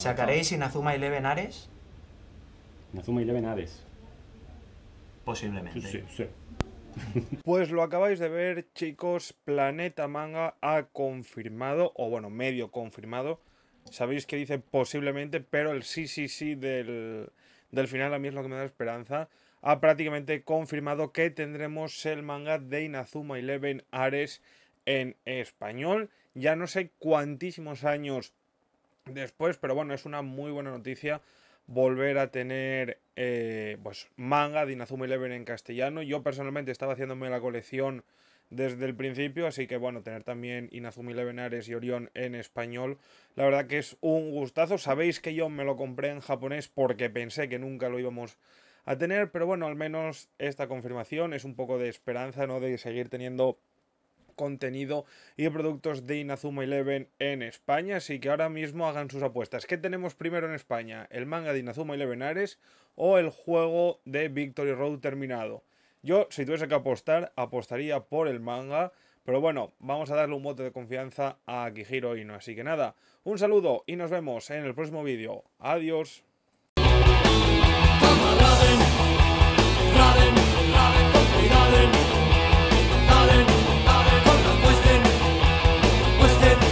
¿Sacaréis Inazuma Eleven Ares? Inazuma Eleven Ares. Posiblemente. Sí, sí. Pues lo acabáis de ver, chicos. Planeta Manga ha confirmado, o bueno, medio confirmado. Sabéis que dice posiblemente, pero el sí, sí, sí del, final a mí es lo que me da esperanza. Ha prácticamente confirmado que tendremos el manga de Inazuma Eleven Ares en español. Ya no sé cuantísimos años después, pero bueno, es una muy buena noticia volver a tener eh, pues manga de Inazuma Eleven en castellano. Yo personalmente estaba haciéndome la colección desde el principio, así que bueno, tener también Inazuma Eleven Ares y Orión en español, la verdad que es un gustazo. Sabéis que yo me lo compré en japonés porque pensé que nunca lo íbamos a tener, pero bueno, al menos esta confirmación es un poco de esperanza, ¿no? De seguir teniendo contenido y productos de Inazuma Eleven en España. Así que ahora mismo hagan sus apuestas. ¿Qué tenemos primero en España? ¿El manga de Inazuma Eleven Ares o el juego de Victory Road terminado? Yo, si tuviese que apostar, apostaría por el manga. Pero bueno, vamos a darle un voto de confianza a Kijiro Ino. Así que nada, un saludo y nos vemos en el próximo vídeo. Adiós.